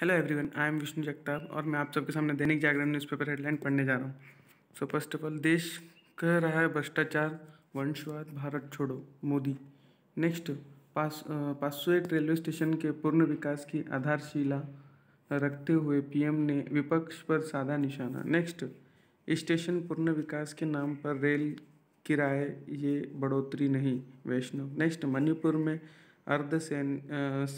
hello everyone I am Vishnu Jagtap और मैं आप सबके सामने दैनिक जागरण न्यूज़पेपर हेडलाइन पढ़ने जा रहा हूँ सो फर्स्ट ऑफ ऑल देश कह रहा है भ्रष्टाचार वंशवाद भारत छोड़ो मोदी नेक्स्ट पास एक रेलवे स्टेशन के पूर्ण विकास की आधारशिला रखते हुए पीएम ने विपक्ष पर साधा निशाना नेक्स्ट स्टेशन पूर्ण विकास के नाम पर रेल किराए ये बढ़ोतरी नहीं वैष्णव नेक्स्ट मणिपुर में अर्ध सैन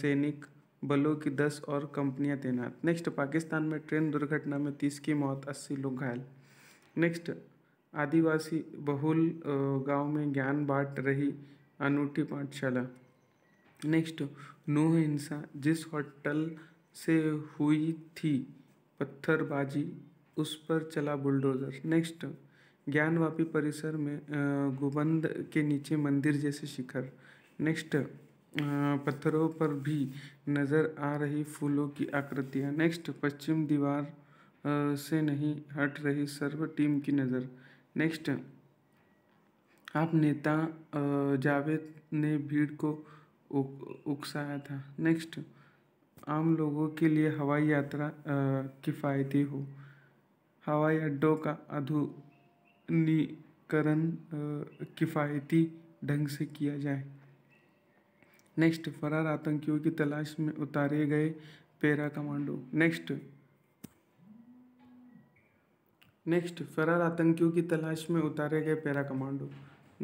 सैनिक बलों की दस और कंपनियां तैनात नेक्स्ट पाकिस्तान में ट्रेन दुर्घटना में तीस की मौत अस्सी लोग घायल नेक्स्ट आदिवासी बहुल गांव में ज्ञान बांट रही अनूठी पाठशाला नेक्स्ट नूह हिंसा जिस होटल से हुई थी पत्थरबाजी उस पर चला बुलडोज़र नेक्स्ट ज्ञानवापी परिसर में गुबंद के नीचे मंदिर जैसे शिखर नेक्स्ट पत्थरों पर भी नजर आ रही फूलों की आकृतियां नेक्स्ट पश्चिम दीवार से नहीं हट रही सर्व टीम की नज़र नेक्स्ट आप नेता जावेद ने भीड़ को उकसाया था नेक्स्ट आम लोगों के लिए हवाई यात्रा किफ़ायती हो हवाई अड्डों का आधुनिकरण किफ़ायती ढंग से किया जाए नेक्स्ट फरार आतंकियों की तलाश में उतारे गए पेरा कमांडो नेक्स्ट नेक्स्ट फरार आतंकियों की तलाश में उतारे गए पेरा कमांडो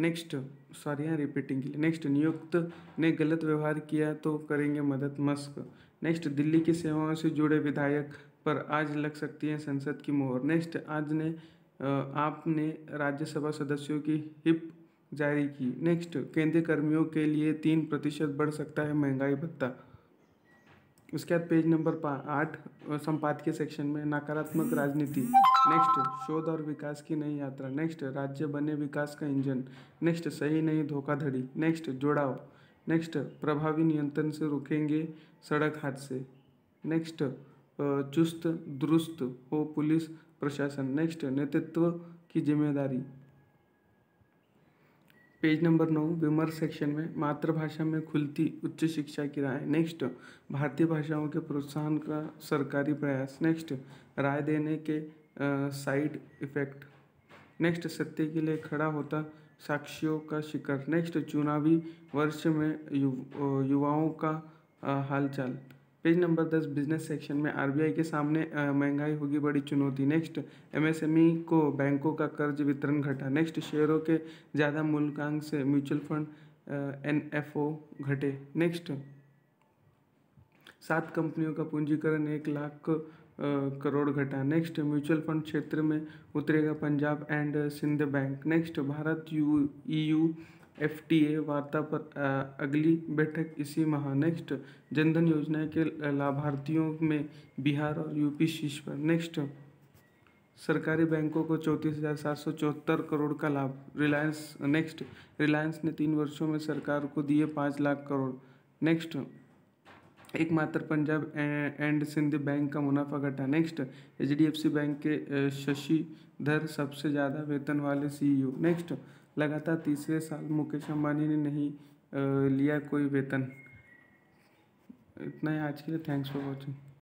नेक्स्ट सॉरी यहाँ रिपीटिंग के लिए नेक्स्ट नियुक्त ने गलत व्यवहार किया तो करेंगे मदद मस्क नेक्स्ट दिल्ली की सेवाओं से जुड़े विधायक पर आज लग सकती है संसद की मोहर नेक्स्ट आज ने आपने राज्यसभा सदस्यों की हिप जारी की नेक्स्ट केंद्रीय कर्मियों के लिए तीन प्रतिशत बढ़ सकता है महंगाई भत्ता उसके बाद पेज नंबर आठ संपादकीय सेक्शन में नकारात्मक राजनीति नेक्स्ट शोध और विकास की नई यात्रा नेक्स्ट राज्य बने विकास का इंजन नेक्स्ट सही नहीं धोखाधड़ी नेक्स्ट जोड़ाव नेक्स्ट प्रभावी नियंत्रण से रुकेंगे सड़क हादसे नेक्स्ट चुस्त दुरुस्त हो पुलिस प्रशासन नेक्स्ट नेतृत्व की जिम्मेदारी पेज नंबर नौ विमर्श सेक्शन में मातृभाषा में खुलती उच्च शिक्षा की राय नेक्स्ट भारतीय भाषाओं के प्रोत्साहन का सरकारी प्रयास नेक्स्ट राय देने के साइड इफेक्ट नेक्स्ट सत्य के लिए खड़ा होता साक्षियों का शिकर नेक्स्ट चुनावी वर्ष में यु, युवाओं का हालचाल पेज नंबर दस बिजनेस सेक्शन में आरबीआई के सामने महंगाई होगी बड़ी चुनौती नेक्स्ट एमएसएमई e को बैंकों का कर्ज वितरण घटा नेक्स्ट शेयरों के ज़्यादा मूल्यांक से म्यूचुअल फंड ओ घटे नेक्स्ट सात कंपनियों का पूंजीकरण एक लाख करोड़ घटा नेक्स्ट म्यूचुअल फंड क्षेत्र में उतरेगा Punjab and Sind Bank next Bharat U EU e FTA वार्ता पर अगली बैठक इसी माह नेक्स्ट जनधन योजना के लाभार्थियों में बिहार और यूपी शीर्ष पर नेक्स्ट सरकारी बैंकों को चौंतीस हज़ार सात सौ चौहत्तर करोड़ का लाभ रिलायंस नेक्स्ट रिलायंस ने तीन वर्षों में सरकार को दिए पाँच लाख करोड़ नेक्स्ट एकमात्र पंजाब एंड सिंध बैंक का मुनाफा घटा नेक्स्ट एच बैंक के शशि धर सबसे ज़्यादा वेतन वाले सीईओ e नेक्स्ट लगातार तीसरे साल मुकेश अंबानी ने नहीं लिया कोई वेतन इतना ही आज के लिए थैंक्स फॉर वॉचिंग